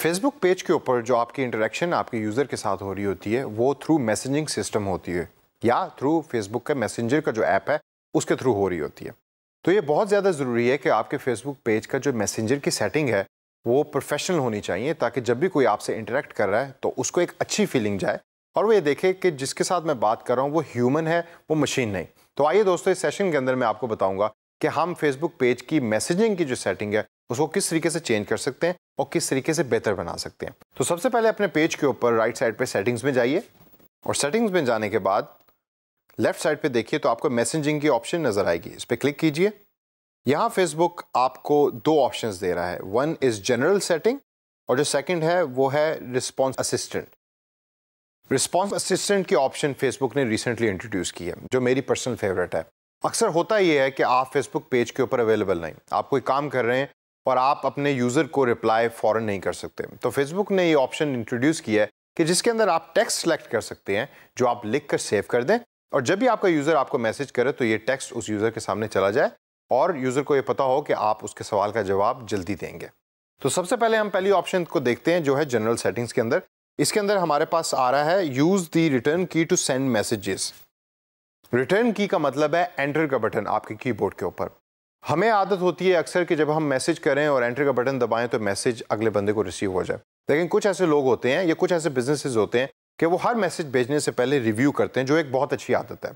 Facebook page के ऊपर जो आपकी इंटरेक्शन आपके यूज़र के साथ हो रही होती है वो थ्रू मैसेजिंग सिस्टम होती है या थ्रू फेसबुक का मैसेंजर का जो ऐप है उसके थ्रू हो रही होती है तो ये बहुत ज़्यादा ज़रूरी है कि आपके फेसबुक पेज का जो मैसेंजर की सेटिंग है वो प्रोफेशनल होनी चाहिए ताकि जब भी कोई आपसे इंटरेक्ट कर रहा है तो उसको एक अच्छी फीलिंग जाए और वो ये देखे कि जिसके साथ मैं बात कर रहा हूँ वो ह्यूमन है वो मशीन नहीं तो आइए दोस्तों इस सेशन के अंदर मैं आपको बताऊँगा कि हम फेसबुक पेज की मैसेजिंग की जो सेटिंग है उसको किस तरीके से चेंज कर सकते हैं और किस तरीके से बेहतर बना सकते हैं तो सबसे पहले अपने पेज के ऊपर राइट साइड पे सेटिंग्स में जाइए और सेटिंग्स में जाने के बाद लेफ्ट साइड पे देखिए तो आपको मैसेजिंग की ऑप्शन नज़र आएगी इस पर क्लिक कीजिए यहाँ फेसबुक आपको दो ऑप्शन दे रहा है वन इज़ जनरल सेटिंग और जो सेकेंड है वो है रिस्पॉन्स असिस्टेंट रिस्पॉन्स असिस्टेंट की ऑप्शन फेसबुक ने रिसेंटली इंट्रोड्यूस की है जो मेरी पर्सनल फेवरेट है अक्सर होता यह है कि आप फेसबुक पेज के ऊपर अवेलेबल नहीं आप कोई काम कर रहे हैं और आप अपने यूज़र को रिप्लाई फ़ौरन नहीं कर सकते तो फेसबुक ने ये ऑप्शन इंट्रोड्यूस किया है कि जिसके अंदर आप टेक्स्ट सेलेक्ट कर सकते हैं जो आप लिख कर सेव कर दें और जब भी आपका यूज़र आपको मैसेज करे तो ये टेक्स्ट उस यूज़र के सामने चला जाए और यूज़र को ये पता हो कि आप उसके सवाल का जवाब जल्दी देंगे तो सबसे पहले हम पहली ऑप्शन को देखते हैं जो है जनरल सेटिंग्स के अंदर इसके अंदर हमारे पास आ रहा है use the return key to send messages return key का मतलब है एंटर का बटन आपके कीबोर्ड के ऊपर हमें आदत होती है अक्सर कि जब हम मैसेज करें और एंट्री का बटन दबाएं तो मैसेज अगले बंदे को रिसीव हो जाए लेकिन कुछ ऐसे लोग होते हैं या कुछ ऐसे बिजनेसेस होते हैं कि वो हर मैसेज भेजने से पहले रिव्यू करते हैं जो एक बहुत अच्छी आदत है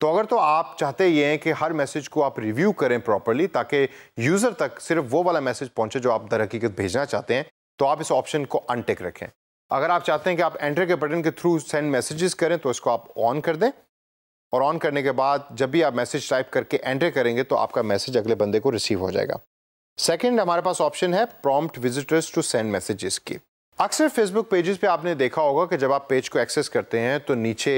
तो अगर तो आप चाहते ये हैं कि हर मैसेज को आप रिव्यू करें प्रॉपरली ताकि यूज़र तक सिर्फ वो वाला मैसेज पहुंचे जो आप दर हकीकत भेजना चाहते हैं तो आप इस ऑप्शन को अनटेक रखें अगर आप चाहते हैं कि आप एंट्री के बटन के थ्रू सेंड मैसेजेस करें तो इसको आप ऑन कर दें और ऑन करने के बाद जब भी आप मैसेज टाइप करके एंटर करेंगे तो आपका मैसेज अगले बंदे को रिसीव हो जाएगा सेकेंड हमारे पास ऑप्शन है prompt visitors to send messages की अक्सर फेसबुक पेजेस पे आपने देखा होगा कि जब आप पेज को एक्सेस करते हैं तो नीचे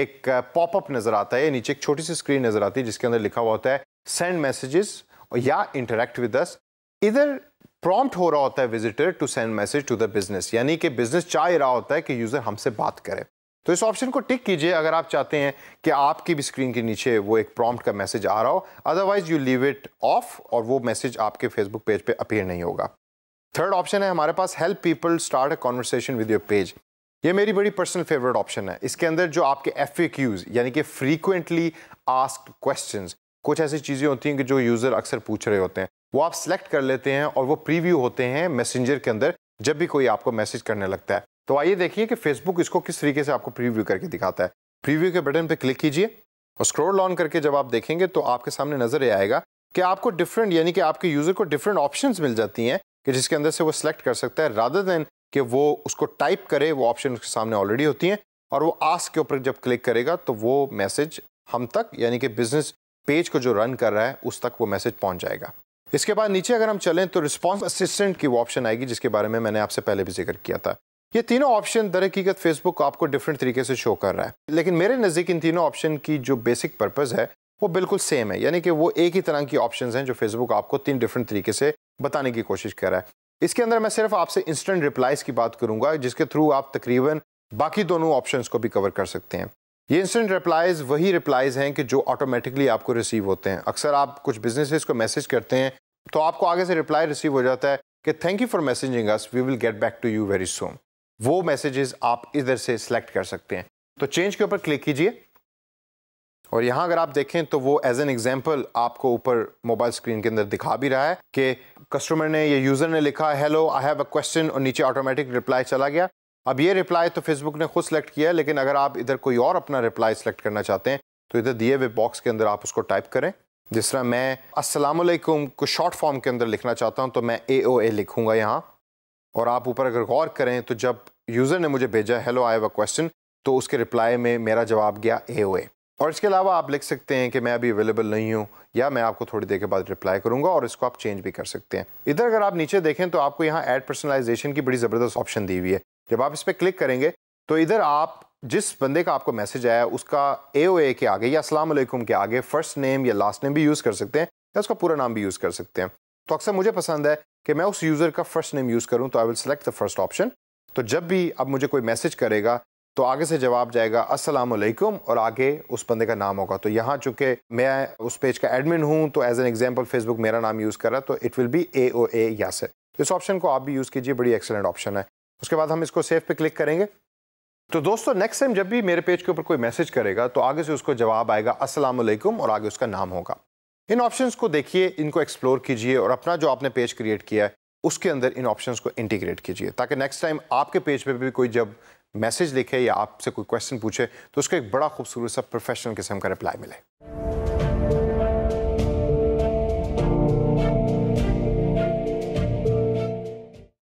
एक पॉपअप नज़र आता है नीचे एक छोटी सी स्क्रीन नज़र आती है जिसके अंदर लिखा हुआ होता है सेंड मैसेजेस या इंटरेक्ट विद अस इधर प्रॉम्प्ट हो रहा होता है visitor to send message to the business यानी कि बिजनेस चाह रहा होता है कि यूज़र हमसे बात करे तो इस ऑप्शन को टिक कीजिए अगर आप चाहते हैं कि आपकी भी स्क्रीन के नीचे वो एक प्रॉम्प्ट का मैसेज आ रहा हो otherwise you leave it off और वो मैसेज आपके फेसबुक पेज पे अपीयर नहीं होगा थर्ड ऑप्शन है हमारे पास help people start a conversation with your page ये मेरी बड़ी पर्सनल फेवरेट ऑप्शन है इसके अंदर जो आपके एफ यानी कि फ्रीकुंटली आस्क क्वेश्चन कुछ ऐसी चीज़ें होती हैं कि जो यूज़र अक्सर पूछ रहे होते हैं वो आप सेलेक्ट कर लेते हैं और वो प्रीव्यू होते हैं मैसेंजर के अंदर जब भी कोई आपको मैसेज करने लगता है तो आइए देखिए कि फेसबुक इसको किस तरीके से आपको प्रीव्यू करके दिखाता है प्रीव्यू के बटन पर क्लिक कीजिए और स्क्रोल ऑन करके जब आप देखेंगे तो आपके सामने नजर ये आएगा कि आपको डिफरेंट यानी कि आपके यूज़र को डिफरेंट ऑप्शंस मिल जाती हैं कि जिसके अंदर से वो सिलेक्ट कर सकता है रादर देन कि वो उसको टाइप करे वो ऑप्शन उसके सामने ऑलरेडी होती हैं और वो आस के ऊपर जब क्लिक करेगा तो वो मैसेज हम तक यानी कि बिजनेस पेज को जो रन कर रहा है उस तक वो मैसेज पहुंच जाएगा इसके बाद नीचे अगर हम चलें तो रिस्पॉन्स असिस्टेंट की वो ऑप्शन आएगी जिसके बारे में मैंने आपसे पहले भी जिक्र किया था ये तीनों ऑप्शन दर हकीकत फेसबुक आपको डिफरेंट तरीके से शो कर रहा है लेकिन मेरे नज़दीक इन तीनों ऑप्शन की जो बेसिक पर्पज़ है वो बिल्कुल सेम है यानी कि वो एक ही तरह की ऑप्शन हैं जो फेसबुक आपको तीन डिफरेंट तरीके से बताने की कोशिश कर रहा है इसके अंदर मैं सिर्फ आपसे इंस्टेंट रिप्लाइज की बात करूंगा जिसके थ्रू आप तकरीबन बाकी दोनों ऑप्शंस को भी कवर कर सकते हैं ये इंस्टेंट रिप्लाइज वही रिप्लाइज हैं कि जो ऑटोमेटिकली आपको रिसीव होते हैं अक्सर आप कुछ बिजनेसेस को मैसेज करते हैं तो आपको आगे से रिप्लाई रिसीव हो जाता है कि thank you for messaging us we will get back to you very soon वो मैसेजेस आप इधर से सिलेक्ट कर सकते हैं तो चेंज के ऊपर क्लिक कीजिए और यहाँ अगर आप देखें तो वो एज एन एग्जाम्पल आपको ऊपर मोबाइल स्क्रीन के अंदर दिखा भी रहा है कि कस्टमर ने या यूज़र ने लिखा hello I have a question और नीचे ऑटोमेटिक रिप्लाई चला गया अब ये रिप्लाई तो फेसबुक ने खुद सेलेक्ट किया है लेकिन अगर आप इधर कोई और अपना रिप्लाई सेलेक्ट करना चाहते हैं तो इधर दिए हुए बॉक्स के अंदर आप उसको टाइप करें जिस तरह मैं असलकुम को शॉर्ट फॉर्म के अंदर लिखना चाहता हूँ तो मैं ए ओ ए लिखूँगा यहाँ और आप ऊपर अगर गौर करें तो जब यूज़र ने मुझे भेजा hello I have a question तो उसके रिप्लाई में मेरा जवाब गया ए ओ ए और इसके अलावा आप लिख सकते हैं कि मैं अभी अवेलेबल नहीं हूँ या मैं आपको थोड़ी देर के बाद रिप्लाई करूंगा और इसको आप चेंज भी कर सकते हैं इधर अगर आप नीचे देखें तो आपको यहाँ एड पर्सनलाइजेशन की बड़ी ज़बरदस्त ऑप्शन दी हुई है जब आप इस पर क्लिक करेंगे तो इधर आप जिस बंदे का आपको मैसेज आया उसका ए ओ ए के आगे या असलम के आगे फर्स्ट नेम या लास्ट नेम भी यूज़ कर सकते हैं या उसका पूरा नाम भी यूज़ कर सकते हैं तो अक्सर मुझे पसंद है कि मैं उस यूज़र का फर्स्ट नेम यूज़ करूँ तो I will select the first option तो जब भी अब मुझे कोई मैसेज करेगा तो आगे से जवाब जाएगा अस्सलाम वालेकुम और आगे उस बंदे का नाम होगा तो यहाँ चूंकि मैं उस पेज का एडमिन हूँ तो एज एन एग्जाम्पल फेसबुक मेरा नाम यूज़ कर रहा है तो it will be A O A Yasir इस ऑप्शन को आप भी यूज़ कीजिए बड़ी एक्सेलेंट ऑप्शन है उसके बाद हम इसको सेव पे क्लिक करेंगे तो दोस्तों नेक्स्ट टाइम जब भी मेरे पेज के ऊपर कोई मैसेज करेगा तो आगे से उसको जवाब आएगा अस्सलाम वालेकुम और आगे उसका नाम होगा इन ऑप्शंस को देखिए इनको एक्सप्लोर कीजिए और अपना जो आपने पेज क्रिएट किया है उसके अंदर इन ऑप्शंस को इंटीग्रेट कीजिए ताकि नेक्स्ट टाइम आपके पेज पे भी कोई जब मैसेज लिखे या आपसे कोई क्वेश्चन पूछे तो उसका एक बड़ा खूबसूरत सा प्रोफेशनल किस्म का रिप्लाई मिले